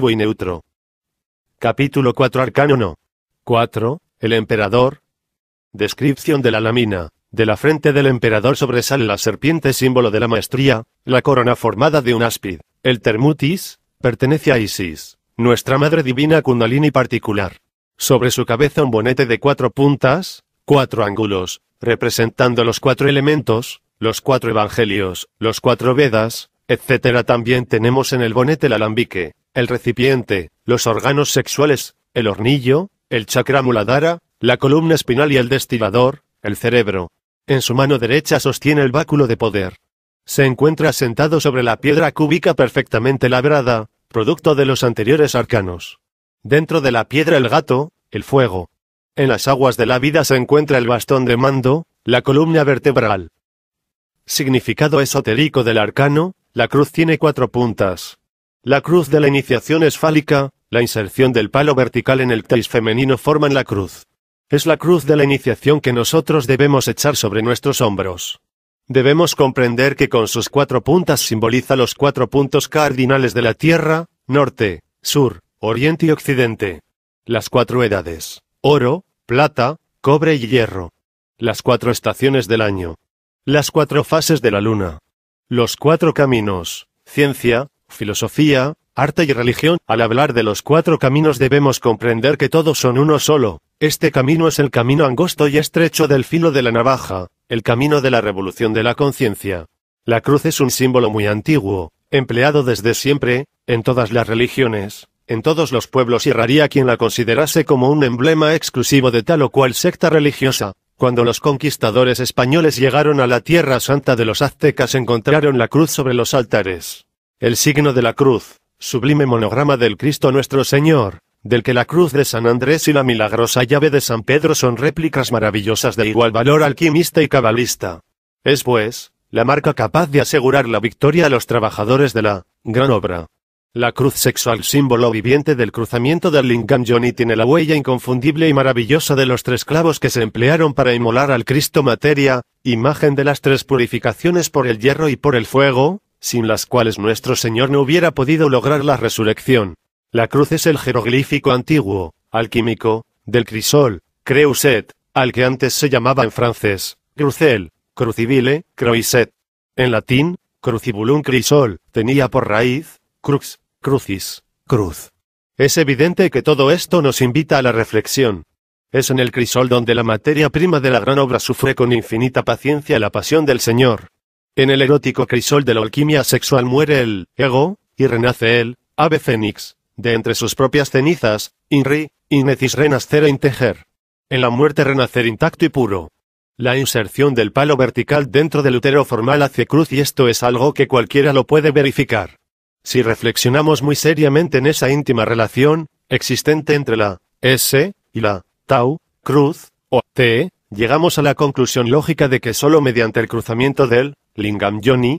y neutro. Capítulo 4 Arcano 4. El emperador. Descripción de la lamina, De la frente del emperador sobresale la serpiente símbolo de la maestría, la corona formada de un áspid. El termutis, pertenece a Isis, nuestra madre divina kundalini particular. Sobre su cabeza un bonete de cuatro puntas, cuatro ángulos, representando los cuatro elementos, los cuatro evangelios, los cuatro Vedas, etc. También tenemos en el bonete el alambique, el recipiente, los órganos sexuales, el hornillo, el chakra muladhara, la columna espinal y el destilador, el cerebro. En su mano derecha sostiene el báculo de poder. Se encuentra sentado sobre la piedra cúbica perfectamente labrada, producto de los anteriores arcanos. Dentro de la piedra el gato, el fuego. En las aguas de la vida se encuentra el bastón de mando, la columna vertebral. Significado esotérico del arcano, la cruz tiene cuatro puntas, la cruz de la iniciación es fálica, la inserción del palo vertical en el teis femenino forman la cruz. Es la cruz de la iniciación que nosotros debemos echar sobre nuestros hombros. Debemos comprender que con sus cuatro puntas simboliza los cuatro puntos cardinales de la Tierra, norte, sur, oriente y occidente. Las cuatro edades, oro, plata, cobre y hierro. Las cuatro estaciones del año. Las cuatro fases de la luna. Los cuatro caminos, ciencia, filosofía, arte y religión. Al hablar de los cuatro caminos debemos comprender que todos son uno solo. Este camino es el camino angosto y estrecho del filo de la navaja, el camino de la revolución de la conciencia. La cruz es un símbolo muy antiguo, empleado desde siempre, en todas las religiones, en todos los pueblos y raría quien la considerase como un emblema exclusivo de tal o cual secta religiosa. Cuando los conquistadores españoles llegaron a la Tierra Santa de los aztecas encontraron la cruz sobre los altares. El signo de la cruz, sublime monograma del Cristo nuestro Señor, del que la cruz de San Andrés y la milagrosa llave de San Pedro son réplicas maravillosas de igual valor alquimista y cabalista. Es pues, la marca capaz de asegurar la victoria a los trabajadores de la gran obra. La cruz sexual símbolo viviente del cruzamiento del Lingam Johnny tiene la huella inconfundible y maravillosa de los tres clavos que se emplearon para inmolar al Cristo materia, imagen de las tres purificaciones por el hierro y por el fuego, sin las cuales nuestro Señor no hubiera podido lograr la resurrección. La cruz es el jeroglífico antiguo, alquímico, del crisol, creuset, al que antes se llamaba en francés, crucel, crucibile, croiset. En latín, crucibulum crisol, tenía por raíz, crux, crucis, cruz. Es evidente que todo esto nos invita a la reflexión. Es en el crisol donde la materia prima de la gran obra sufre con infinita paciencia la pasión del Señor, en el erótico crisol de la alquimia sexual muere el ego, y renace el ave fénix, de entre sus propias cenizas, Inri, renacer e integer. En la muerte renacer intacto y puro. La inserción del palo vertical dentro del útero formal hace cruz y esto es algo que cualquiera lo puede verificar. Si reflexionamos muy seriamente en esa íntima relación, existente entre la S y la Tau, cruz, o T, llegamos a la conclusión lógica de que solo mediante el cruzamiento del Lingam Johnny,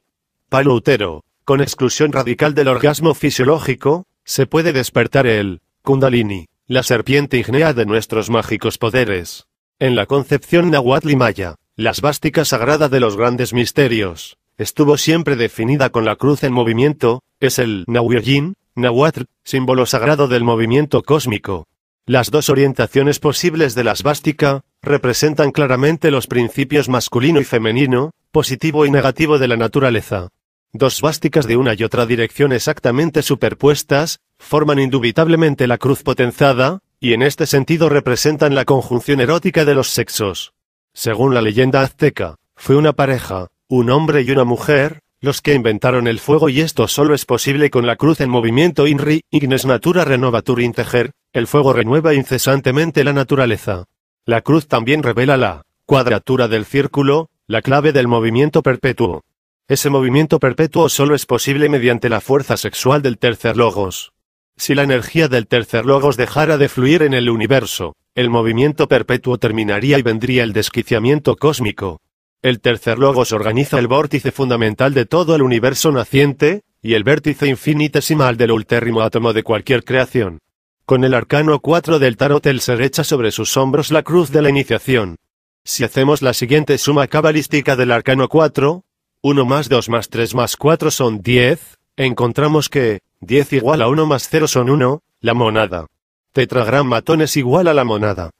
palo utero, con exclusión radical del orgasmo fisiológico, se puede despertar el Kundalini, la serpiente ignea de nuestros mágicos poderes. En la concepción nahuatl maya, la svástica sagrada de los grandes misterios, estuvo siempre definida con la cruz en movimiento, es el Nahuirgin, Nahuatl, símbolo sagrado del movimiento cósmico. Las dos orientaciones posibles de la svástica representan claramente los principios masculino y femenino, positivo y negativo de la naturaleza. Dos vásticas de una y otra dirección exactamente superpuestas, forman indubitablemente la cruz potenzada, y en este sentido representan la conjunción erótica de los sexos. Según la leyenda azteca, fue una pareja, un hombre y una mujer, los que inventaron el fuego y esto solo es posible con la cruz en movimiento INRI, Ignes Natura Renovatur Integer, el fuego renueva incesantemente la naturaleza. La cruz también revela la cuadratura del círculo, la clave del movimiento perpetuo. Ese movimiento perpetuo solo es posible mediante la fuerza sexual del tercer logos. Si la energía del tercer logos dejara de fluir en el universo, el movimiento perpetuo terminaría y vendría el desquiciamiento cósmico. El tercer logos organiza el vórtice fundamental de todo el universo naciente, y el vértice infinitesimal del ultérrimo átomo de cualquier creación. Con el arcano 4 del tarot el ser recha sobre sus hombros la cruz de la iniciación, si hacemos la siguiente suma cabalística del arcano 4, 1 más 2 más 3 más 4 son 10, encontramos que 10 igual a 1 más 0 son 1, la monada. Tetragrammatón es igual a la monada.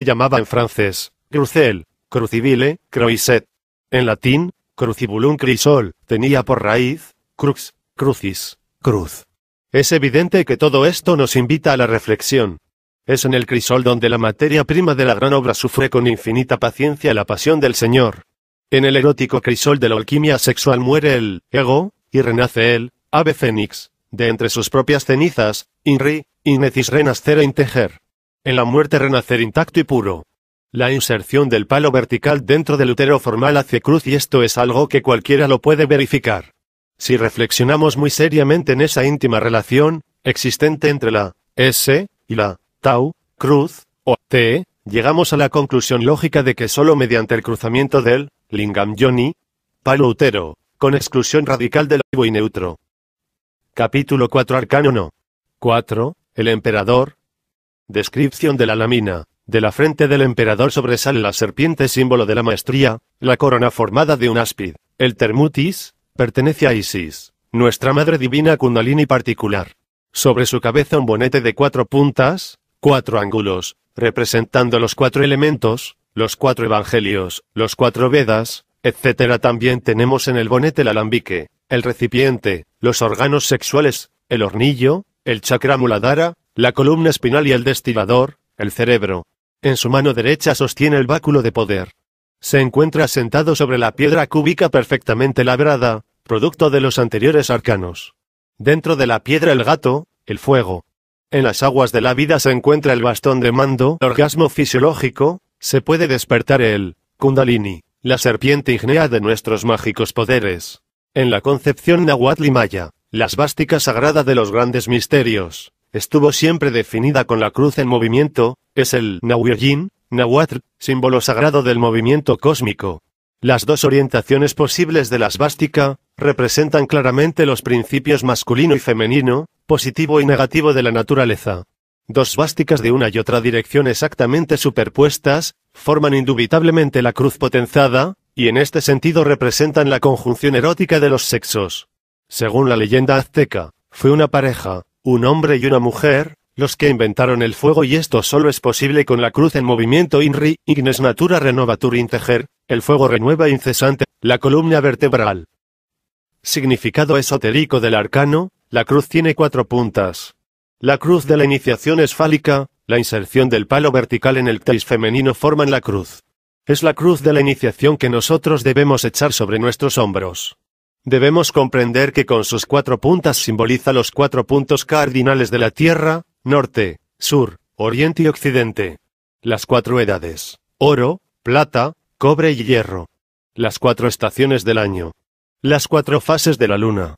Llamaba en francés, crucel, crucibile, croiset. En latín, crucibulum crisol, tenía por raíz, crux, crucis, cruz. Es evidente que todo esto nos invita a la reflexión. Es en el crisol donde la materia prima de la gran obra sufre con infinita paciencia la pasión del Señor. En el erótico crisol de la alquimia sexual muere el ego, y renace el ave fénix, de entre sus propias cenizas, Inri, renacer e integer. En la muerte renacer intacto y puro. La inserción del palo vertical dentro del útero formal hace cruz y esto es algo que cualquiera lo puede verificar. Si reflexionamos muy seriamente en esa íntima relación, existente entre la S y la tau, cruz, o T, llegamos a la conclusión lógica de que solo mediante el cruzamiento del lingam-yoni, palo utero, con exclusión radical del vivo y neutro. Capítulo 4 Arcano 4. El emperador. Descripción de la lamina, De la frente del emperador sobresale la serpiente símbolo de la maestría, la corona formada de un áspid. El termutis, pertenece a Isis, nuestra madre divina kundalini particular. Sobre su cabeza un bonete de cuatro puntas, cuatro ángulos, representando los cuatro elementos, los cuatro evangelios, los cuatro Vedas, etc. También tenemos en el bonete el alambique, el recipiente, los órganos sexuales, el hornillo, el chakra muladhara, la columna espinal y el destilador, el cerebro. En su mano derecha sostiene el báculo de poder. Se encuentra sentado sobre la piedra cúbica perfectamente labrada, producto de los anteriores arcanos. Dentro de la piedra el gato, el fuego, en las aguas de la vida se encuentra el bastón de mando, orgasmo fisiológico, se puede despertar el kundalini, la serpiente ignea de nuestros mágicos poderes. En la concepción nahuatl maya, la svástica sagrada de los grandes misterios, estuvo siempre definida con la cruz en movimiento, es el nahuirjin, nahuatl, símbolo sagrado del movimiento cósmico. Las dos orientaciones posibles de la svástica representan claramente los principios masculino y femenino, positivo y negativo de la naturaleza. Dos vásticas de una y otra dirección exactamente superpuestas, forman indubitablemente la cruz potenzada, y en este sentido representan la conjunción erótica de los sexos. Según la leyenda azteca, fue una pareja, un hombre y una mujer, los que inventaron el fuego y esto solo es posible con la cruz en movimiento INRI, Ignes Natura Renovatur Integer, el fuego renueva incesante, la columna vertebral. Significado esotérico del arcano, la cruz tiene cuatro puntas. La cruz de la iniciación es fálica, la inserción del palo vertical en el teis femenino forman la cruz. Es la cruz de la iniciación que nosotros debemos echar sobre nuestros hombros. Debemos comprender que con sus cuatro puntas simboliza los cuatro puntos cardinales de la Tierra, norte, sur, oriente y occidente. Las cuatro edades, oro, plata, cobre y hierro. Las cuatro estaciones del año. Las cuatro fases de la luna.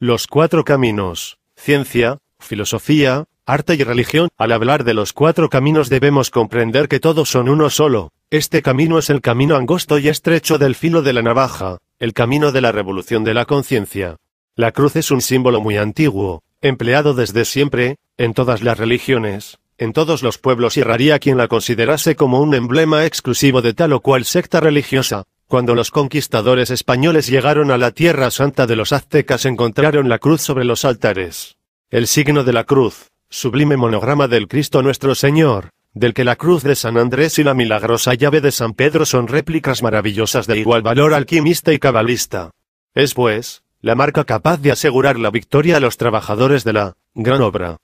Los cuatro caminos, ciencia, filosofía, arte y religión. Al hablar de los cuatro caminos debemos comprender que todos son uno solo. Este camino es el camino angosto y estrecho del filo de la navaja, el camino de la revolución de la conciencia. La cruz es un símbolo muy antiguo, empleado desde siempre, en todas las religiones, en todos los pueblos y raría quien la considerase como un emblema exclusivo de tal o cual secta religiosa. Cuando los conquistadores españoles llegaron a la Tierra Santa de los aztecas encontraron la cruz sobre los altares. El signo de la cruz, sublime monograma del Cristo nuestro Señor, del que la cruz de San Andrés y la milagrosa llave de San Pedro son réplicas maravillosas de igual valor alquimista y cabalista. Es pues, la marca capaz de asegurar la victoria a los trabajadores de la gran obra.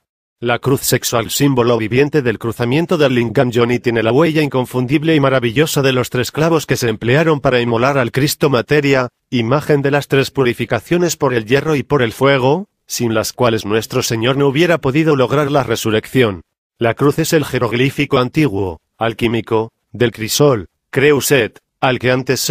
La cruz sexual símbolo viviente del cruzamiento del Lingam Johnny tiene la huella inconfundible y maravillosa de los tres clavos que se emplearon para inmolar al Cristo materia, imagen de las tres purificaciones por el hierro y por el fuego, sin las cuales nuestro Señor no hubiera podido lograr la resurrección. La cruz es el jeroglífico antiguo, alquímico, del crisol, creuset, al que antes se